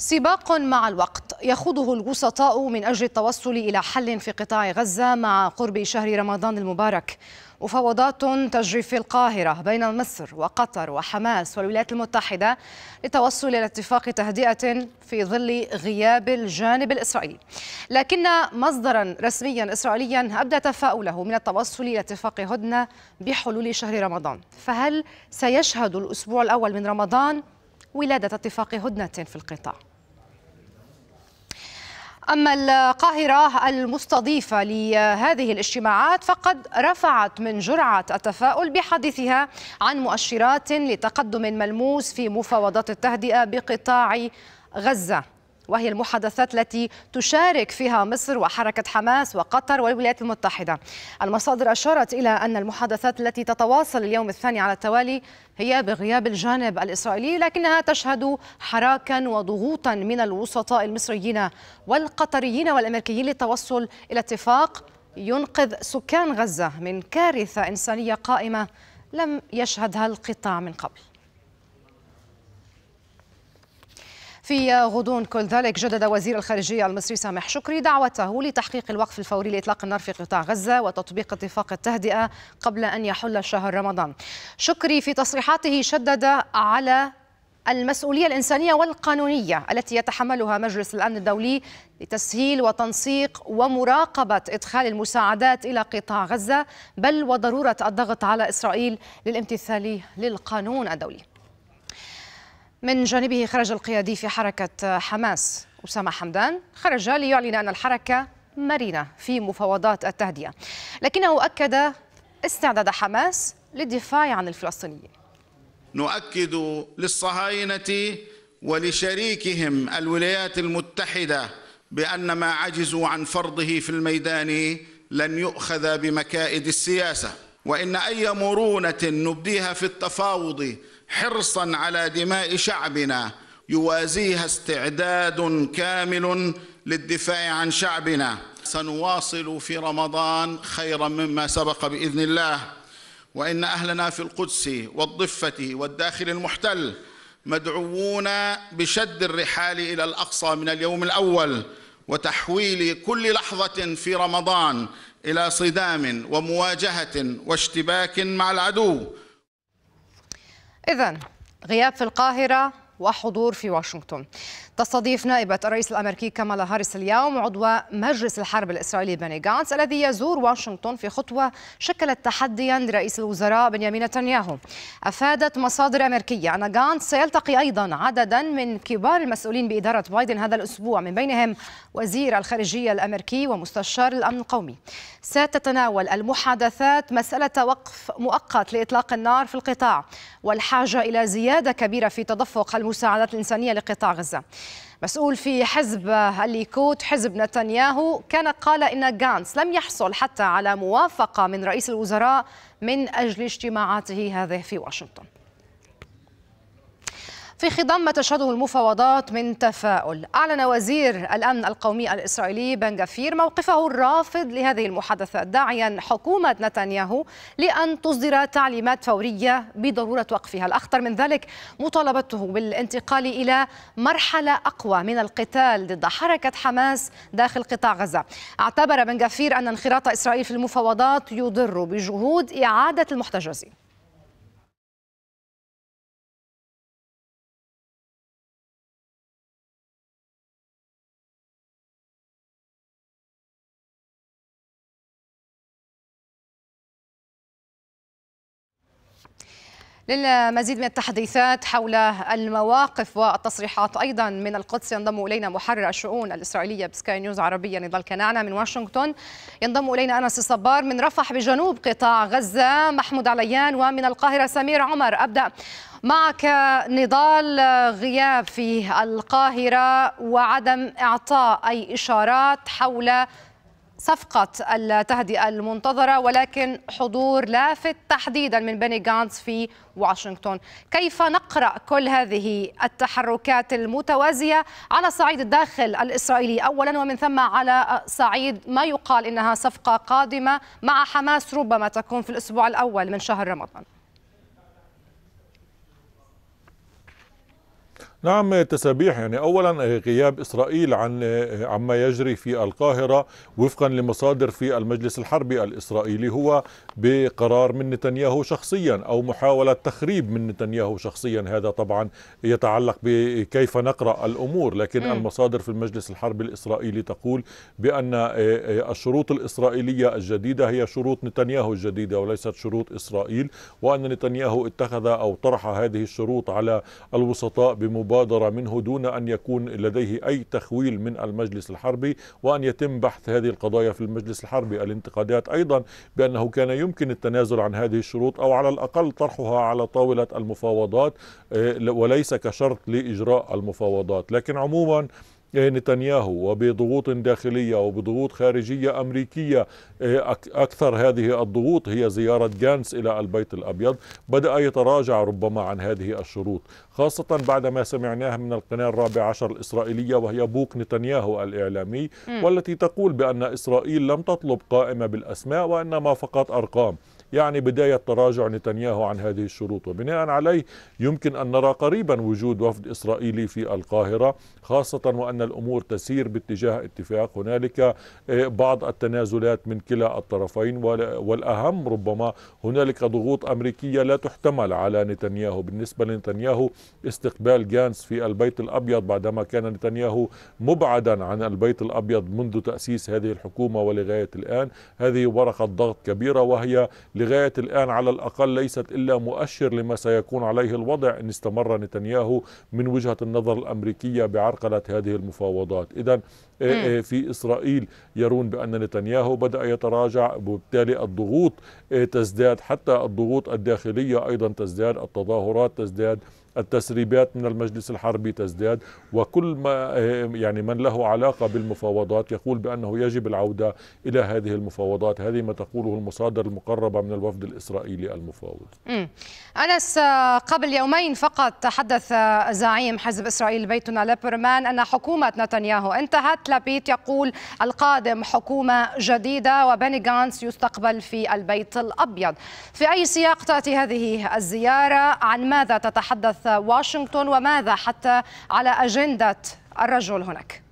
سباق مع الوقت يخوضه الوسطاء من أجل التوصل إلى حل في قطاع غزة مع قرب شهر رمضان المبارك مفاوضات تجري في القاهرة بين مصر وقطر وحماس والولايات المتحدة للتوصل إلى اتفاق تهدئة في ظل غياب الجانب الإسرائيلي لكن مصدرا رسميا إسرائيليا أبدى تفاؤله من التوصل إلى اتفاق هدنة بحلول شهر رمضان فهل سيشهد الأسبوع الأول من رمضان ولادة اتفاق هدنة في القطاع؟ أما القاهرة المستضيفة لهذه الاجتماعات فقد رفعت من جرعة التفاؤل بحديثها عن مؤشرات لتقدم ملموس في مفاوضات التهدئة بقطاع غزة وهي المحادثات التي تشارك فيها مصر وحركة حماس وقطر والولايات المتحدة المصادر أشارت إلى أن المحادثات التي تتواصل اليوم الثاني على التوالي هي بغياب الجانب الإسرائيلي لكنها تشهد حراكا وضغوطا من الوسطاء المصريين والقطريين والأمريكيين للتوصل إلى اتفاق ينقذ سكان غزة من كارثة إنسانية قائمة لم يشهدها القطاع من قبل في غضون كل ذلك جدد وزير الخارجية المصري سامح شكري دعوته لتحقيق الوقف الفوري لإطلاق النار في قطاع غزة وتطبيق اتفاق التهدئة قبل أن يحل شهر رمضان شكري في تصريحاته شدد على المسؤولية الإنسانية والقانونية التي يتحملها مجلس الأمن الدولي لتسهيل وتنسيق ومراقبة إدخال المساعدات إلى قطاع غزة بل وضرورة الضغط على إسرائيل للامتثال للقانون الدولي من جانبه خرج القيادي في حركة حماس أسامة حمدان خرج ليعلن أن الحركة مرنة في مفاوضات التهدئة لكنه أكد استعداد حماس للدفاع عن الفلسطينيين نؤكد للصهاينة ولشريكهم الولايات المتحدة بأن ما عجزوا عن فرضه في الميدان لن يؤخذ بمكائد السياسة وإن أي مرونة نبديها في التفاوض حرصا على دماء شعبنا يوازيها استعداد كامل للدفاع عن شعبنا سنواصل في رمضان خيرا مما سبق باذن الله وان اهلنا في القدس والضفه والداخل المحتل مدعوون بشد الرحال الى الاقصى من اليوم الاول وتحويل كل لحظه في رمضان الى صدام ومواجهه واشتباك مع العدو إذا غياب في القاهرة وحضور في واشنطن تستضيف نائبة الرئيس الأمريكي كمالا هاريس اليوم عضو مجلس الحرب الإسرائيلي بني غانتس الذي يزور واشنطن في خطوة شكلت تحديا لرئيس الوزراء بنيامين نتنياهو أفادت مصادر أمريكية أن غانتس سيلتقي أيضا عددا من كبار المسؤولين بإدارة بايدن هذا الأسبوع من بينهم وزير الخارجية الأمريكي ومستشار الأمن القومي ستتناول المحادثات مسألة وقف مؤقت لإطلاق النار في القطاع والحاجة إلى زيادة كبيرة في تدفق المساعدات الإنسانية لقطاع غزة مسؤول في حزب الليكود حزب نتنياهو كان قال إن غانس لم يحصل حتى على موافقة من رئيس الوزراء من أجل اجتماعاته هذه في واشنطن في خضم ما تشهده المفاوضات من تفاؤل أعلن وزير الأمن القومي الإسرائيلي بن جفير موقفه الرافض لهذه المحادثة داعيا حكومة نتنياهو لأن تصدر تعليمات فورية بضرورة وقفها الأخطر من ذلك مطالبته بالانتقال إلى مرحلة أقوى من القتال ضد حركة حماس داخل قطاع غزة اعتبر بن جفير أن انخراط إسرائيل في المفاوضات يضر بجهود إعادة المحتجزين للمزيد من التحديثات حول المواقف والتصريحات ايضا من القدس ينضم الينا محرر الشؤون الاسرائيليه بسكاي نيوز عربيه نضال كنعنا من واشنطن ينضم الينا انس الصبار من رفح بجنوب قطاع غزه محمود عليان ومن القاهره سمير عمر ابدا معك نضال غياب في القاهره وعدم اعطاء اي اشارات حول صفقة التهدئة المنتظرة ولكن حضور لافت تحديدا من بني غانتس في واشنطن كيف نقرأ كل هذه التحركات المتوازية على صعيد الداخل الإسرائيلي أولا ومن ثم على صعيد ما يقال إنها صفقة قادمة مع حماس ربما تكون في الأسبوع الأول من شهر رمضان نعم تسابيح يعني اولا آه، غياب اسرائيل عن آه، آه، عما يجري في القاهره وفقا لمصادر في المجلس الحربي الاسرائيلي هو بقرار من نتنياهو شخصيا او محاوله تخريب من نتنياهو شخصيا هذا طبعا يتعلق بكيف نقرا الامور لكن م. المصادر في المجلس الحربي الاسرائيلي تقول بان الشروط الاسرائيليه الجديده هي شروط نتنياهو الجديده وليست شروط اسرائيل وان نتنياهو اتخذ او طرح هذه الشروط على الوسطاء بمبادرة مبادرة منه دون أن يكون لديه أي تخويل من المجلس الحربي وأن يتم بحث هذه القضايا في المجلس الحربي الانتقادات أيضا بأنه كان يمكن التنازل عن هذه الشروط أو على الأقل طرحها على طاولة المفاوضات آه، وليس كشرط لإجراء المفاوضات لكن عموما إيه، نتنياهو وبضغوط داخلية وبضغوط خارجية أمريكية إيه، أكثر هذه الضغوط هي زيارة جانس إلى البيت الأبيض بدأ يتراجع ربما عن هذه الشروط خاصة بعد ما سمعناها من القناة الرابعة عشر الإسرائيلية وهي بوك نتنياهو الإعلامي والتي تقول بأن إسرائيل لم تطلب قائمة بالأسماء وإنما فقط أرقام يعني بداية تراجع نتنياهو عن هذه الشروط وبناء عليه يمكن أن نرى قريبا وجود وفد إسرائيلي في القاهرة خاصة وأن الأمور تسير باتجاه اتفاق هنالك آه، بعض التنازلات من كلا الطرفين والأهم ربما هنالك ضغوط أمريكية لا تحتمل على نتنياهو بالنسبة لنتنياهو استقبال جانس في البيت الأبيض بعدما كان نتنياهو مبعدا عن البيت الأبيض منذ تأسيس هذه الحكومة ولغاية الآن هذه ورقة ضغط كبيرة وهي لغاية الآن على الأقل ليست إلا مؤشر لما سيكون عليه الوضع إن استمر نتنياهو من وجهة النظر الأمريكية بعرقلة هذه المفاوضات إذا إيه، إيه، في إسرائيل يرون بأن نتنياهو بدأ يتراجع وبالتالي الضغوط إيه، تزداد حتى الضغوط الداخلية أيضا تزداد التظاهرات تزداد التسريبات من المجلس الحربي تزداد وكل ما يعني من له علاقة بالمفاوضات يقول بأنه يجب العودة إلى هذه المفاوضات هذه ما تقوله المصادر المقربة من الوفد الإسرائيلي المفاوض أنس قبل يومين فقط تحدث زعيم حزب إسرائيل بيتنا ليبرمان أن حكومة نتنياهو انتهت لبيت يقول القادم حكومة جديدة وبني غانس يستقبل في البيت الأبيض في أي سياق تأتي هذه الزيارة عن ماذا تتحدث واشنطن وماذا حتى على أجندة الرجل هناك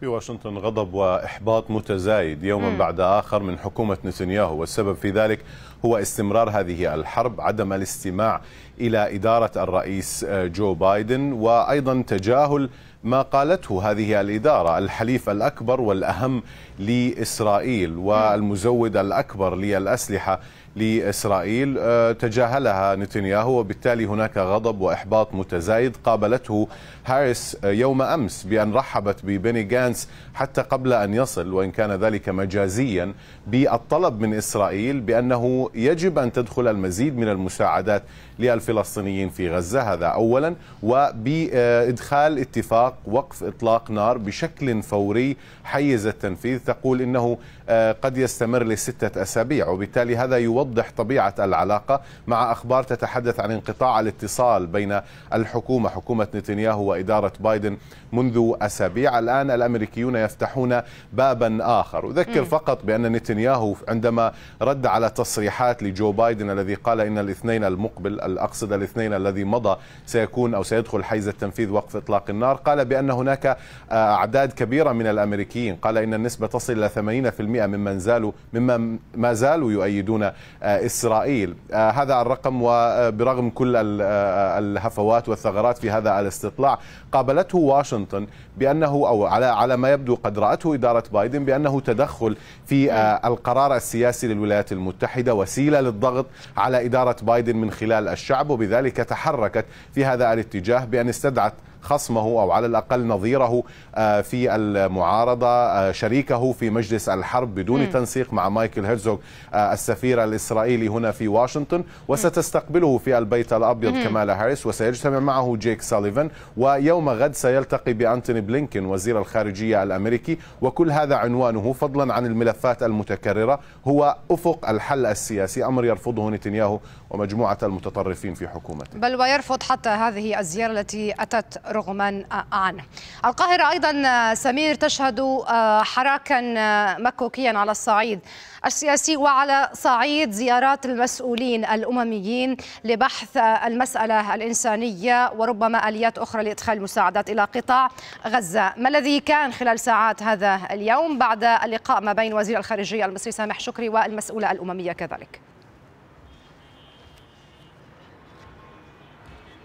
في واشنطن غضب وإحباط متزايد يوما بعد آخر من حكومة نتنياهو والسبب في ذلك هو استمرار هذه الحرب عدم الاستماع إلى إدارة الرئيس جو بايدن وأيضا تجاهل ما قالته هذه الإدارة الحليف الأكبر والأهم لإسرائيل والمزود الأكبر للأسلحة لإسرائيل آه، تجاهلها نتنياهو وبالتالي هناك غضب وإحباط متزايد قابلته هاريس آه، يوم أمس بأن رحبت ببيني جانس حتى قبل أن يصل وإن كان ذلك مجازيا بالطلب من إسرائيل بأنه يجب أن تدخل المزيد من المساعدات للفلسطينيين في غزة هذا أولا وبإدخال اتفاق وقف إطلاق نار بشكل فوري حيز التنفيذ تقول إنه آه، قد يستمر لستة أسابيع وبالتالي هذا يوضح طبيعة العلاقة مع أخبار تتحدث عن انقطاع الاتصال بين الحكومة حكومة نتنياهو وإدارة بايدن منذ أسابيع الآن الأمريكيون يفتحون بابا آخر أذكر فقط بأن نتنياهو عندما رد على تصريحات لجو بايدن الذي قال إن الاثنين المقبل الأقصد الاثنين الذي مضى سيكون أو سيدخل حيز التنفيذ وقف إطلاق النار قال بأن هناك آه، أعداد كبيرة من الأمريكيين قال إن النسبة تصل إلى 80% ممن زالوا مما ما زالوا يؤيدون آه، إسرائيل آه، هذا الرقم وبرغم كل الهفوات والثغرات في هذا الاستطلاع قابلته واشنطن بأنه أو على على ما يبدو قد رأته إدارة بايدن بأنه تدخل في القرار السياسي للولايات المتحدة وسيلة للضغط على إدارة بايدن من خلال الشعب وبذلك تحركت في هذا الاتجاه بأن استدعت خصمه أو على الأقل نظيره آه، في المعارضة آه، شريكه في مجلس الحرب بدون م. تنسيق مع مايكل هيرزوغ آه، السفير الإسرائيلي هنا في واشنطن وستستقبله في البيت الأبيض م. كمالا هاريس وسيجتمع معه جيك ساليفان ويوم غد سيلتقي بأنتوني بلينكن وزير الخارجية الأمريكي وكل هذا عنوانه فضلا عن الملفات المتكررة هو أفق الحل السياسي أمر يرفضه نتنياهو ومجموعة المتطرفين في حكومته بل ويرفض حتى هذه الزيارة التي أتت رغما عنه القاهرة أيضا آه، سمير تشهد آه، حراكا آه، مكوكيا على الصعيد السياسي وعلى صعيد زيارات المسؤولين الأمميين لبحث المسألة الإنسانية وربما آليات أخرى لإدخال المساعدات إلى قطاع غزة ما الذي كان خلال ساعات هذا اليوم بعد اللقاء ما بين وزير الخارجية المصري سامح شكري والمسؤولة الأممية كذلك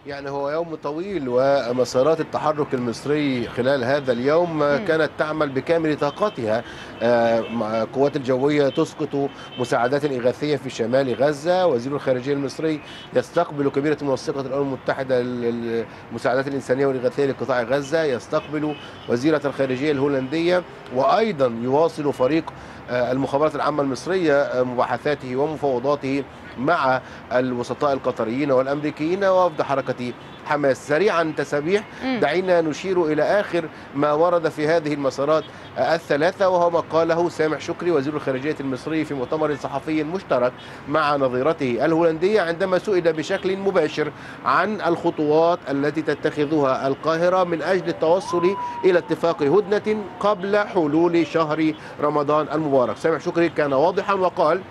يعني هو يوم طويل ومسارات التحرك المصري خلال هذا اليوم كانت تعمل بكامل طاقتها آه، مع قوات الجوية تسقط مساعدات إغاثية في شمال غزة وزير الخارجية المصري يستقبل كبيرة موثقة الأمم المتحدة للمساعدات الإنسانية والإغاثية لقطاع غزة يستقبل وزيرة الخارجية الهولندية وأيضا يواصل فريق آه، المخابرات العامة المصرية آه، مباحثاته ومفاوضاته مع الوسطاء القطريين والأمريكيين ووفد حركة حماس سريعا تسابيح دعينا نشير إلى آخر ما ورد في هذه المسارات الثلاثة وهو ما قاله سامح شكري وزير الخارجية المصري في مؤتمر صحفي مشترك مع نظيرته الهولندية عندما سئل بشكل مباشر عن الخطوات التي تتخذها القاهرة من أجل التوصل إلى اتفاق هدنة قبل حلول شهر رمضان المبارك سامح شكري كان واضحا وقال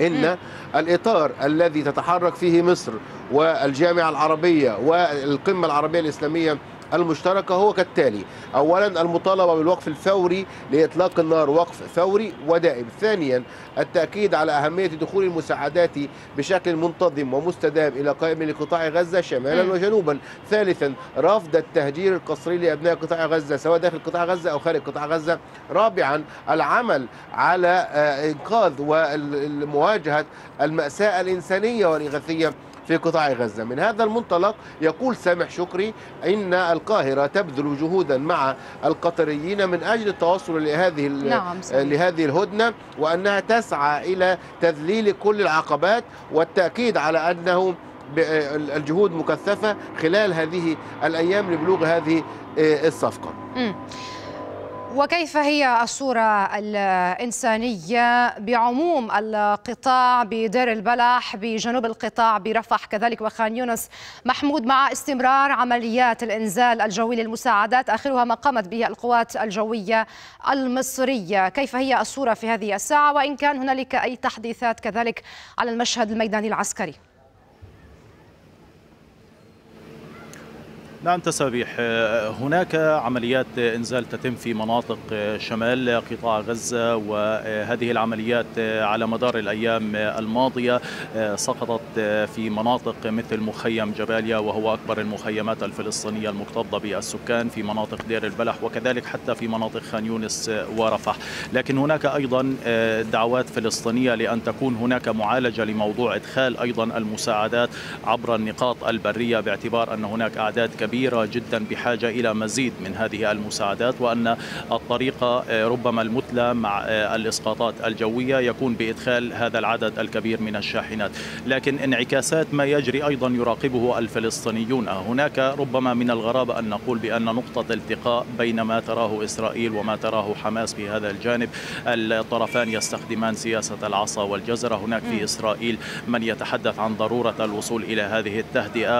ان الاطار الذي تتحرك فيه مصر والجامعه العربيه والقمه العربيه الاسلاميه المشتركة هو كالتالي أولا المطالبة بالوقف الفوري لإطلاق النار وقف فوري ودائم ثانيا التأكيد على أهمية دخول المساعدات بشكل منتظم ومستدام إلى قائمة لقطاع غزة شمالا وجنوبا ثالثا رفض التهجير القسري لأبناء قطاع غزة سواء داخل قطاع غزة أو خارج قطاع غزة رابعا العمل على آه، إنقاذ ومواجهة المأساة الإنسانية والإغاثية في قطاع غزة من هذا المنطلق يقول سامح شكري إن القاهرة تبذل جهودا مع القطريين من أجل التوصل لهذه نعم لهذه الهدنة وأنها تسعى إلى تذليل كل العقبات والتأكيد على أنه الجهود مكثفة خلال هذه الأيام لبلوغ هذه آه، الصفقة وكيف هي الصورة الإنسانية بعموم القطاع بدير البلح بجنوب القطاع برفح كذلك وخان يونس محمود مع استمرار عمليات الإنزال الجوي للمساعدات آخرها ما قامت به القوات الجوية المصرية كيف هي الصورة في هذه الساعة وإن كان هنالك أي تحديثات كذلك على المشهد الميداني العسكري نعم تسابيح هناك عمليات انزال تتم في مناطق شمال قطاع غزه وهذه العمليات على مدار الايام الماضيه سقطت في مناطق مثل مخيم جباليا وهو اكبر المخيمات الفلسطينيه المكتظه بالسكان في مناطق دير البلح وكذلك حتى في مناطق خان يونس ورفح، لكن هناك ايضا دعوات فلسطينيه لان تكون هناك معالجه لموضوع ادخال ايضا المساعدات عبر النقاط البريه باعتبار ان هناك اعداد كبيرة كبيرة جدا بحاجة إلى مزيد من هذه المساعدات وأن الطريقة آه، ربما المثلى مع آه، الإسقاطات الجوية يكون بإدخال هذا العدد الكبير من الشاحنات لكن انعكاسات ما يجري أيضا يراقبه الفلسطينيون هناك ربما من الغرابة أن نقول بأن نقطة التقاء بين ما تراه إسرائيل وما تراه حماس في هذا الجانب الطرفان يستخدمان سياسة العصا والجزرة هناك في إسرائيل من يتحدث عن ضرورة الوصول إلى هذه التهدئة